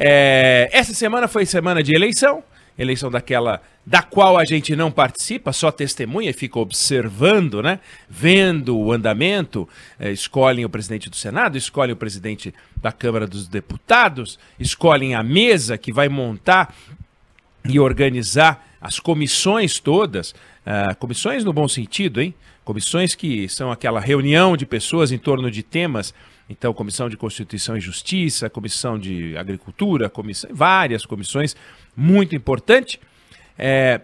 É, essa semana foi semana de eleição, eleição daquela da qual a gente não participa, só testemunha, fica observando, né? Vendo o andamento, é, escolhem o presidente do Senado, escolhem o presidente da Câmara dos Deputados, escolhem a mesa que vai montar e organizar as comissões todas, uh, comissões no bom sentido, hein? Comissões que são aquela reunião de pessoas em torno de temas então, Comissão de Constituição e Justiça, Comissão de Agricultura, comissão, várias comissões, muito importante. É,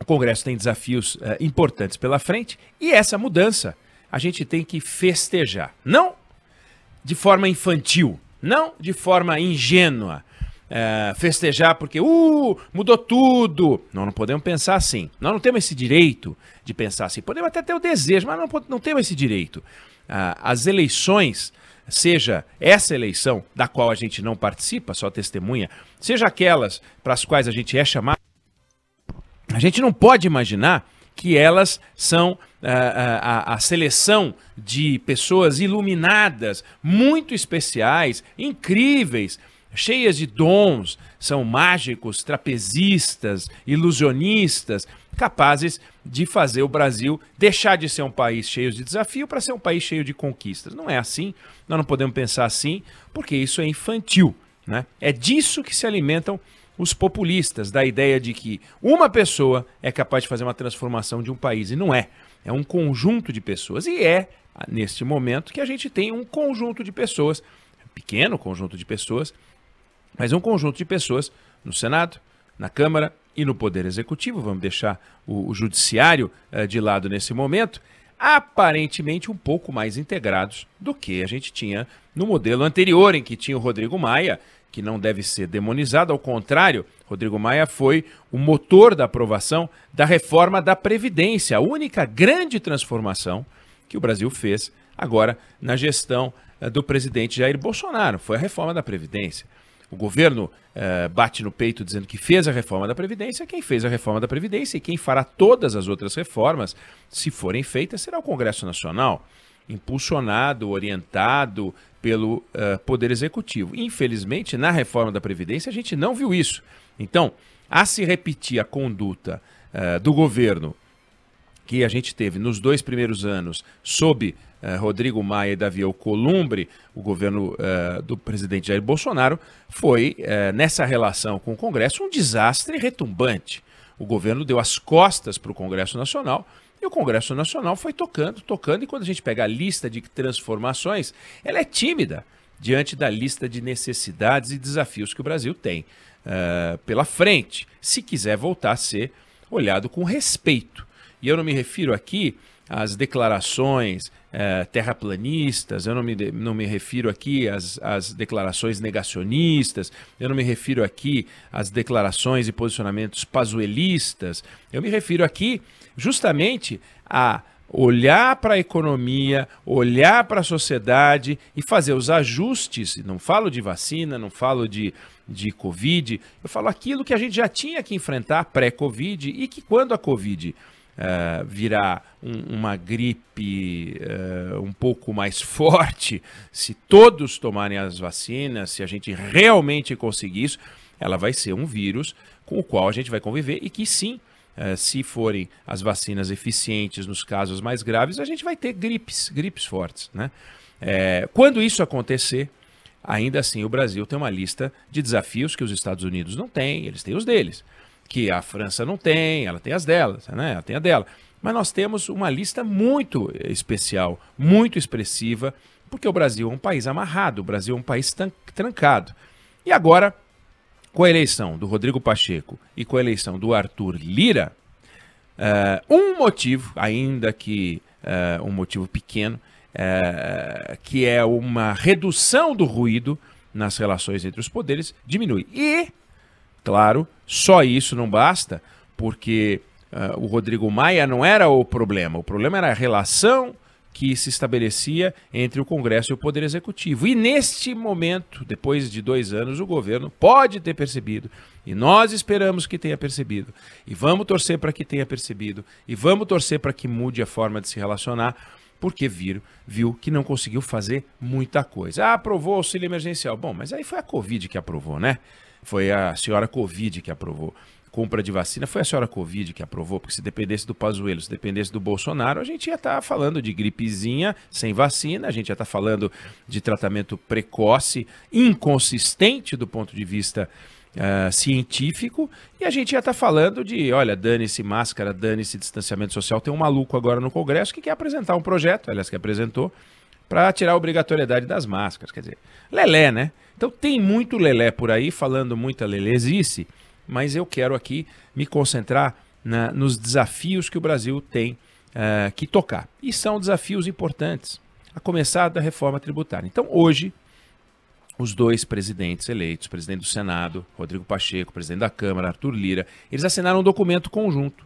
o Congresso tem desafios é, importantes pela frente e essa mudança a gente tem que festejar. Não de forma infantil, não de forma ingênua. É, festejar porque uh, mudou tudo. Nós não podemos pensar assim. Nós não temos esse direito de pensar assim. Podemos até ter o desejo, mas não, não temos esse direito. Ah, as eleições, seja essa eleição da qual a gente não participa, só testemunha, seja aquelas para as quais a gente é chamado, a gente não pode imaginar que elas são a, ah, ah, a, a, seleção de pessoas iluminadas, muito especiais, incríveis, cheias de dons, são mágicos, trapezistas, ilusionistas, capazes de fazer o Brasil deixar de ser um país cheio de desafio para ser um país cheio de conquistas. Não é assim, nós não podemos pensar assim, porque isso é infantil. Né? É disso que se alimentam os populistas, da ideia de que uma pessoa é capaz de fazer uma transformação de um país, e não é. É um conjunto de pessoas, e é neste momento que a gente tem um conjunto de pessoas, pequeno conjunto de pessoas, mas um conjunto de pessoas no Senado, na Câmara e no Poder Executivo, vamos deixar o, o Judiciário uh, de lado nesse momento, aparentemente um pouco mais integrados do que a gente tinha no modelo anterior, em que tinha o Rodrigo Maia, que não deve ser demonizado, ao contrário, Rodrigo Maia foi o motor da aprovação da reforma da Previdência, a única grande transformação que o Brasil fez agora na gestão eh, do presidente Jair Bolsonaro, foi a reforma da Previdência o governo eh, bate no peito dizendo que fez a reforma da Previdência, quem fez a reforma da Previdência e quem fará todas as outras reformas, se forem feitas, será o Congresso Nacional, impulsionado, orientado pelo eh, Poder Executivo. Infelizmente, na reforma da Previdência, a gente não viu isso. Então, a se repetir a conduta eh, do governo que a gente teve nos dois primeiros anos sob eh, Rodrigo Maia e Davi Alcolumbre, o governo eh, do presidente Jair Bolsonaro, foi, eh, nessa relação com o Congresso, um desastre retumbante. O governo deu as costas para o Congresso Nacional. E o Congresso Nacional foi tocando, tocando, e quando a gente pega a lista de transformações, ela é tímida diante da lista de necessidades e desafios que o Brasil tem uh, pela frente, se quiser voltar a ser olhado com respeito e eu não me refiro aqui às declarações eh, terraplanistas, eu não me, não me refiro aqui às, às declarações negacionistas, eu não me refiro aqui às declarações e posicionamentos pazuelistas, eu me refiro aqui justamente a olhar para a economia, olhar para a sociedade e fazer os ajustes. Não falo de vacina, não falo de, de Covid, eu falo aquilo que a gente já tinha que enfrentar pré-Covid e que quando a Covid eh, virar um, uma gripe uh, um pouco mais forte, se todos tomarem as vacinas, se a gente realmente conseguir isso, ela vai ser um vírus com o qual a gente vai conviver e que sim, uh, se forem as vacinas eficientes nos casos mais graves, a gente vai ter gripes, gripes fortes. Né? É, quando isso acontecer, ainda assim o Brasil tem uma lista de desafios que os Estados Unidos não têm, eles têm os deles que a França não tem, ela tem as delas, né? Ela tem a dela. Mas nós temos uma lista muito especial, muito expressiva, porque o Brasil é um país amarrado, o Brasil é um país trancado. E agora, com a eleição do Rodrigo Pacheco e com a eleição do Arthur Lira, uh, um motivo, ainda que uh, um motivo pequeno, uh, que é uma redução do ruído nas relações entre os poderes, diminui. E Claro, só isso não basta, porque uh, o Rodrigo Maia não era o problema. O problema era a relação que se estabelecia entre o Congresso e o Poder Executivo. E neste momento, depois de dois anos, o governo pode ter percebido, e nós esperamos que tenha percebido, e vamos torcer para que tenha percebido, e vamos torcer para que mude a forma de se relacionar, porque viu, viu que não conseguiu fazer muita coisa. Ah, aprovou o auxílio emergencial. Bom, mas aí foi a Covid que aprovou, né? Foi a senhora Covid que aprovou. Compra de vacina, foi a senhora Covid que aprovou, porque se dependesse do Pazuello, se dependesse do Bolsonaro, a gente ia estar tá falando de gripezinha sem vacina, a gente ia estar tá falando de tratamento precoce, inconsistente do ponto de vista Uh, científico e a gente ia estar tá falando de, olha, dane-se máscara, dane-se distanciamento social. Tem um maluco agora no Congresso que quer apresentar um projeto, aliás, que apresentou, para tirar a obrigatoriedade das máscaras. Quer dizer, lelé, né? Então tem muito lelé por aí, falando muita lelezice, mas eu quero aqui me concentrar na, nos desafios que o Brasil tem uh, que tocar. E são desafios importantes, a começar da reforma tributária. Então hoje, os dois presidentes eleitos, presidente do Senado, Rodrigo Pacheco, presidente da Câmara, Arthur Lira, eles assinaram um documento conjunto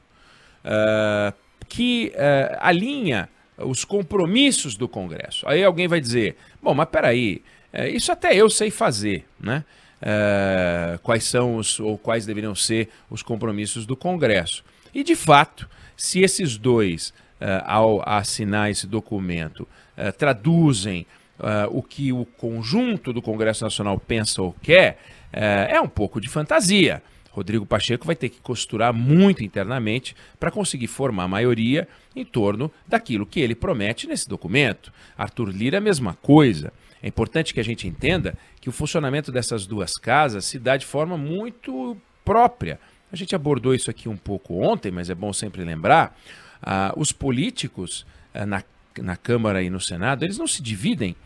uh, que uh, alinha os compromissos do Congresso. Aí alguém vai dizer, bom, mas peraí, é, isso até eu sei fazer, né? É, quais são os, ou quais deveriam ser os compromissos do Congresso. E, de fato, se esses dois, é, ao assinar esse documento, é, traduzem é, o que o conjunto do Congresso Nacional pensa ou quer, é um pouco de fantasia. Rodrigo Pacheco vai ter que costurar muito internamente para conseguir formar maioria em torno daquilo que ele promete nesse documento. Arthur Lira, a mesma coisa. É importante que a gente entenda que o funcionamento dessas duas casas se dá de forma muito própria. A gente abordou isso aqui um pouco ontem, mas é bom sempre lembrar. Ah, os políticos ah, na, na Câmara e no Senado, eles não se dividem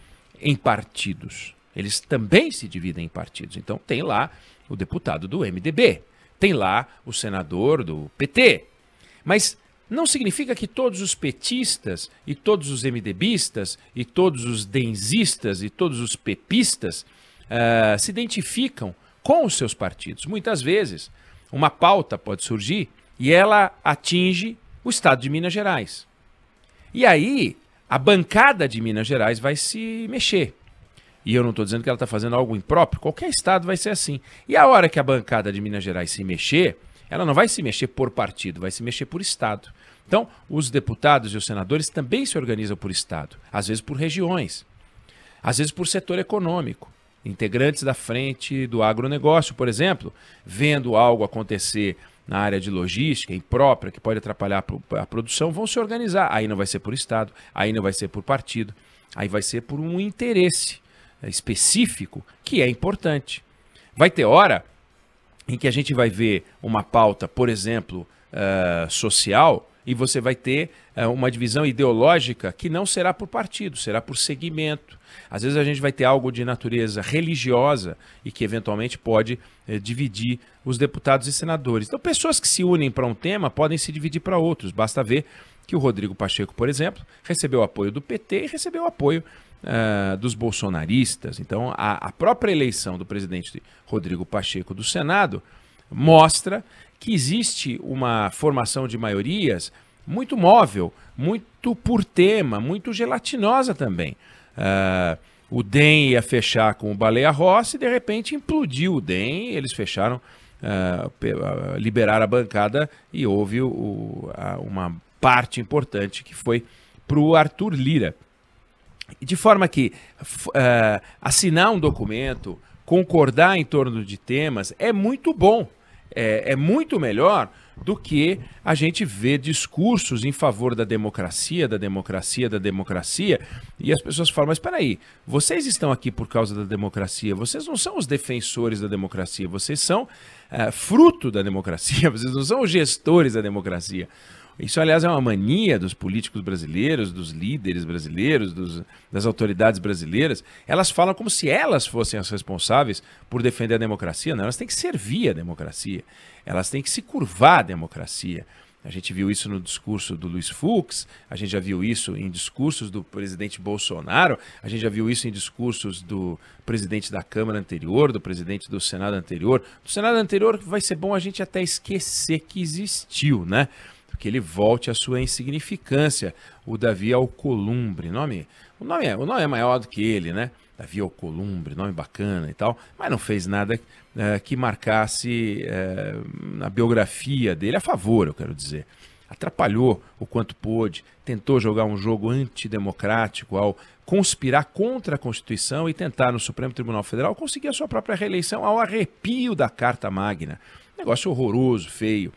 em partidos. Eles também se dividem em partidos. Então tem lá o deputado do MDB. Tem lá o senador do PT. Mas não significa que todos os petistas e todos os MDBistas e todos os denzistas e todos os pepistas uh, se identificam com os seus partidos. Muitas vezes, uma pauta pode surgir e ela atinge o estado de Minas Gerais. E aí, a bancada de Minas Gerais vai se mexer e eu não estou dizendo que ela está fazendo algo impróprio, qualquer estado vai ser assim. E a hora que a bancada de Minas Gerais se mexer, ela não vai se mexer por partido, vai se mexer por estado. Então, os deputados e os senadores também se organizam por estado, às vezes por regiões, às vezes por setor econômico. Integrantes da frente do agronegócio, por exemplo, vendo algo acontecer na área de logística imprópria, que pode atrapalhar a produção, vão se organizar. Aí não vai ser por estado, aí não vai ser por partido, aí vai ser por um interesse específico que é importante. Vai ter hora em que a gente vai ver uma pauta, por exemplo, uh, social, e você vai ter uh, uma divisão ideológica que não será por partido, será por segmento. Às vezes a gente vai ter algo de natureza religiosa e que eventualmente pode uh, dividir os deputados e senadores. Então, pessoas que se unem para um tema podem se dividir para outros. Basta ver que o Rodrigo Pacheco, por exemplo, recebeu apoio do PT e recebeu apoio uh, dos bolsonaristas. Então, a, a própria eleição do presidente Rodrigo Pacheco do Senado mostra que existe uma formação de maiorias muito móvel, muito por tema, muito gelatinosa também. Uh, o DEM ia fechar com o Baleia Rossi, de repente implodiu o DEM, eles fecharam, uh, liberaram a bancada e houve o, a, uma parte importante que foi para o Arthur Lira. De forma que uh, assinar um documento, concordar em torno de temas, é muito bom, é, é muito melhor do que a gente ver discursos em favor da democracia, da democracia, da democracia, e as pessoas falam: mas peraí, vocês estão aqui por causa da democracia, vocês não são os defensores da democracia, vocês são uh, fruto da democracia, vocês não são os gestores da democracia. Isso, aliás, é uma mania dos políticos brasileiros, dos líderes brasileiros, dos, das autoridades brasileiras. Elas falam como se elas fossem as responsáveis por defender a democracia. Não, elas têm que servir a democracia. Elas têm que se curvar à democracia. A gente viu isso no discurso do Luiz Fux, a gente já viu isso em discursos do presidente Bolsonaro, a gente já viu isso em discursos do presidente da Câmara anterior, do presidente do Senado anterior. Do Senado anterior vai ser bom a gente até esquecer que existiu, né? que ele volte à sua insignificância, o Davi Alcolumbre. Nome, o, nome é, o nome é maior do que ele, né? Davi Alcolumbre, nome bacana e tal, mas não fez nada é, que marcasse é, eh, na biografia dele a favor, eu quero dizer. Atrapalhou o quanto pôde, tentou jogar um jogo antidemocrático ao conspirar contra a Constituição e tentar no Supremo Tribunal Federal conseguir a sua própria reeleição ao arrepio da Carta Magna. Negócio horroroso, feio.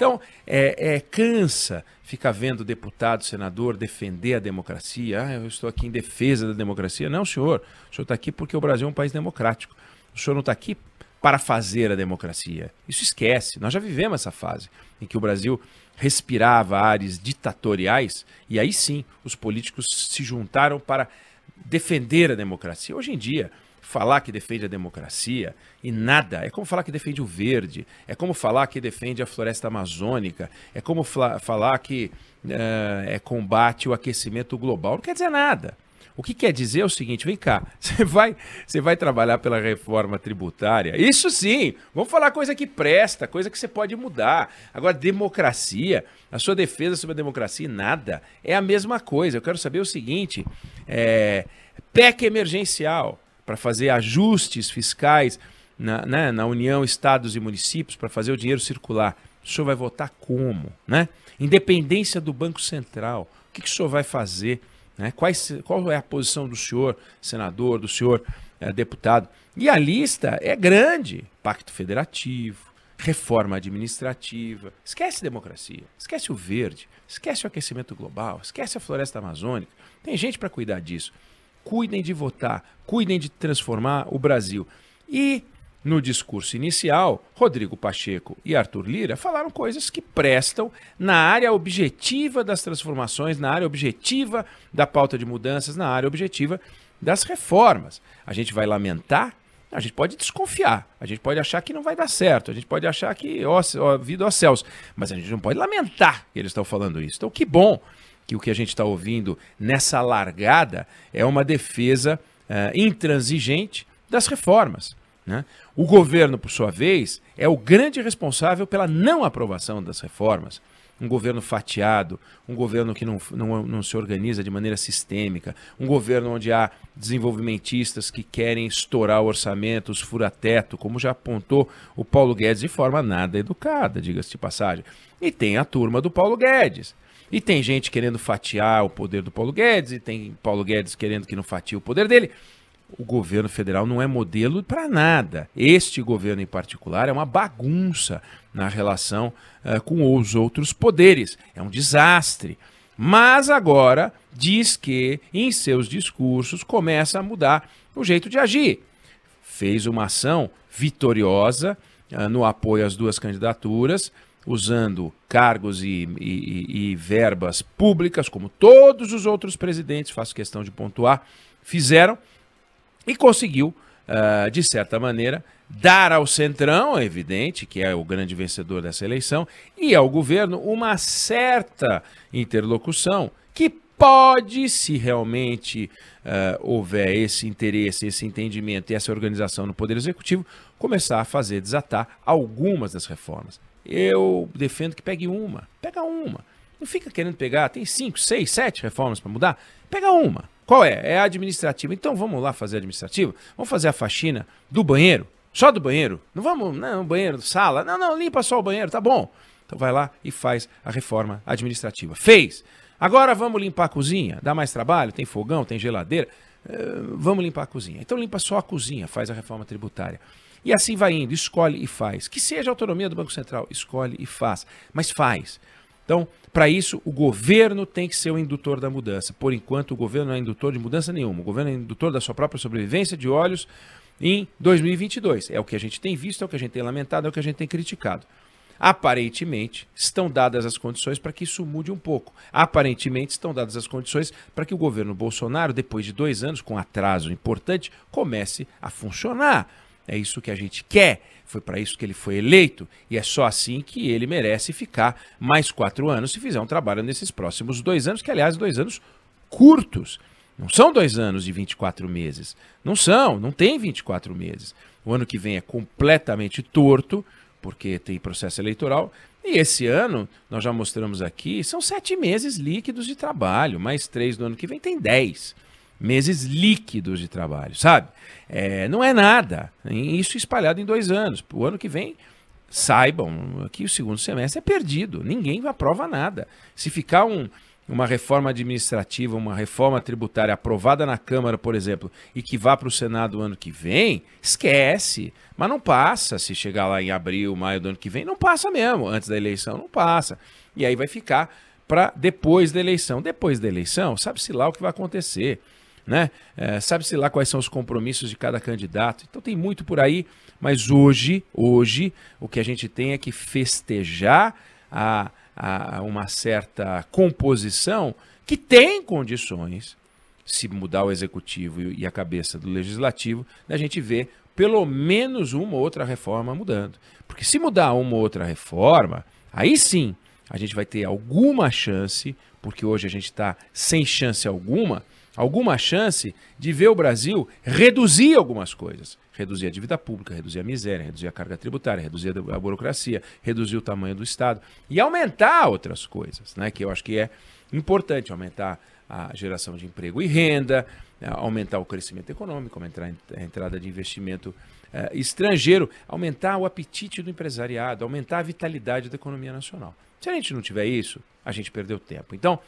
Então, é, é, cansa ficar vendo deputado, senador defender a democracia. Ah, eu estou aqui em defesa da democracia. Não, senhor. O senhor está aqui porque o Brasil é um país democrático. O senhor não está aqui para fazer a democracia. Isso esquece. Nós já vivemos essa fase em que o Brasil respirava áreas ditatoriais e aí sim os políticos se juntaram para defender a democracia. Hoje em dia falar que defende a democracia e nada. É como falar que defende o verde, é como falar que defende a floresta amazônica, é como falar que uh, é combate o aquecimento global. Não quer dizer nada. O que quer dizer é o seguinte, vem cá, você vai, você vai trabalhar pela reforma tributária. Isso sim, vamos falar coisa que presta, coisa que você pode mudar. Agora, democracia, a sua defesa sobre a democracia, nada. É a mesma coisa. Eu quero saber o seguinte: é, PEC emergencial para fazer ajustes fiscais na, né, na União, estados e municípios, para fazer o dinheiro circular. O senhor vai votar como? Né? Independência do Banco Central. O que, que o senhor vai fazer? Né? Quais, qual é a posição do senhor, senador, do senhor é, deputado? E a lista é grande: Pacto Federativo, reforma administrativa, esquece democracia, esquece o verde, esquece o aquecimento global, esquece a floresta amazônica. Tem gente para cuidar disso cuidem de votar, cuidem de transformar o Brasil. E no discurso inicial, Rodrigo Pacheco e Arthur Lira falaram coisas que prestam na área objetiva das transformações, na área objetiva da pauta de mudanças, na área objetiva das reformas. A gente vai lamentar, a gente pode desconfiar, a gente pode achar que não vai dar certo, a gente pode achar que, ó, ó vida aos céus, mas a gente não pode lamentar que eles estão falando isso. Então, que bom que o que a gente está ouvindo nessa largada é uma defesa uh, intransigente das reformas. Né? O governo, por sua vez, é o grande responsável pela não aprovação das reformas. Um governo fatiado, um governo que não, não, não se organiza de maneira sistêmica, um governo onde há desenvolvimentistas que querem estourar orçamentos, fura-teto, como já apontou o Paulo Guedes de forma nada educada, diga-se de passagem. E tem a turma do Paulo Guedes, e tem gente querendo fatiar o poder do Paulo Guedes, e tem Paulo Guedes querendo que não fatie o poder dele. O governo federal não é modelo para nada. Este governo em particular é uma bagunça na relação uh, com os outros poderes. É um desastre. Mas agora diz que em seus discursos começa a mudar o jeito de agir. Fez uma ação vitoriosa uh, no apoio às duas candidaturas usando cargos e, e, e, verbas públicas, como todos os outros presidentes, faço questão de pontuar, fizeram, e conseguiu, uh, de certa maneira, dar ao Centrão, é evidente, que é o grande vencedor dessa eleição, e ao governo uma certa interlocução que pode, se realmente uh, houver esse interesse, esse entendimento e essa organização no Poder Executivo, começar a fazer desatar algumas das reformas. Eu defendo que pegue uma. Pega uma. Não fica querendo pegar, tem cinco, seis, sete reformas para mudar. Pega uma. Qual é? É a administrativa. Então vamos lá fazer a administrativa? Vamos fazer a faxina do banheiro? Só do banheiro? Não vamos, não, banheiro, sala. Não, não, limpa só o banheiro, tá bom. Então vai lá e faz a reforma administrativa. Fez. Agora vamos limpar a cozinha. Dá mais trabalho, tem fogão, tem geladeira. Uh, vamos limpar a cozinha. Então limpa só a cozinha, faz a reforma tributária. E assim vai indo, escolhe e faz. Que seja a autonomia do Banco Central, escolhe e faz, mas faz. Então, para isso, o governo tem que ser o indutor da mudança. Por enquanto, o governo não é indutor de mudança nenhuma. O governo é indutor da sua própria sobrevivência de olhos em 2022. É o que a gente tem visto, é o que a gente tem lamentado, é o que a gente tem criticado. Aparentemente, estão dadas as condições para que isso mude um pouco. Aparentemente, estão dadas as condições para que o governo Bolsonaro, depois de dois anos, com atraso importante, comece a funcionar. É isso que a gente quer. Foi para isso que ele foi eleito. E é só assim que ele merece ficar mais quatro anos se fizer um trabalho nesses próximos dois anos, que, aliás, dois anos curtos. Não são dois anos e 24 meses. Não são, não tem 24 meses. O ano que vem é completamente torto, porque tem processo eleitoral. E esse ano, nós já mostramos aqui, são sete meses líquidos de trabalho, mais três do ano que vem, tem dez meses líquidos de trabalho, sabe? É, não é nada. Isso espalhado em dois anos. O ano que vem, saibam que o segundo semestre é perdido. Ninguém aprova nada. Se ficar um, uma reforma administrativa, uma reforma tributária aprovada na Câmara, por exemplo, e que vá para o Senado o ano que vem, esquece. Mas não passa. Se chegar lá em abril, maio do ano que vem, não passa mesmo. Antes da eleição, não passa. E aí vai ficar para depois da eleição. Depois da eleição, sabe-se lá o que vai acontecer né? É, Sabe-se lá quais são os compromissos de cada candidato. Então tem muito por aí, mas hoje, hoje, o que a gente tem é que festejar a, a uma certa composição que tem condições, se mudar o executivo e a cabeça do legislativo, da gente ver pelo menos uma ou outra reforma mudando. Porque se mudar uma ou outra reforma, aí sim a gente vai ter alguma chance, porque hoje a gente está sem chance alguma alguma chance de ver o Brasil reduzir algumas coisas. Reduzir a dívida pública, reduzir a miséria, reduzir a carga tributária, reduzir a burocracia, reduzir o tamanho do Estado e aumentar outras coisas, né? Que eu acho que é importante aumentar a geração de emprego e renda, né, aumentar o crescimento econômico, aumentar a entrada de investimento eh, estrangeiro, aumentar o apetite do empresariado, aumentar a vitalidade da economia nacional. Se a gente não tiver isso, a gente perdeu tempo. Então,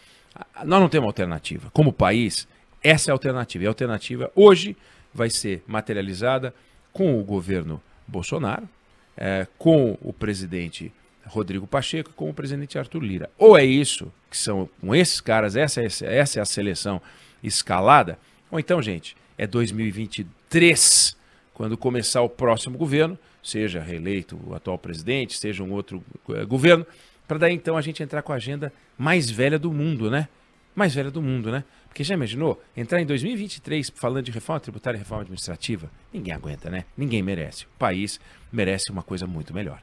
nós não temos alternativa. Como país, essa é a alternativa. E a alternativa hoje vai ser materializada com o governo Bolsonaro, é, com o presidente Rodrigo Pacheco e com o presidente Arthur Lira. Ou é isso, que são com esses caras, essa, essa, é, essa é a seleção escalada, ou então, gente, é 2023, quando começar o próximo governo, seja reeleito o atual presidente, seja um outro é, governo, para daí então a gente entrar com a agenda mais velha do mundo, né? Mais velha do mundo, né? Porque já imaginou entrar em 2023 falando de reforma tributária e reforma administrativa? Ninguém aguenta, né? Ninguém merece. O país merece uma coisa muito melhor.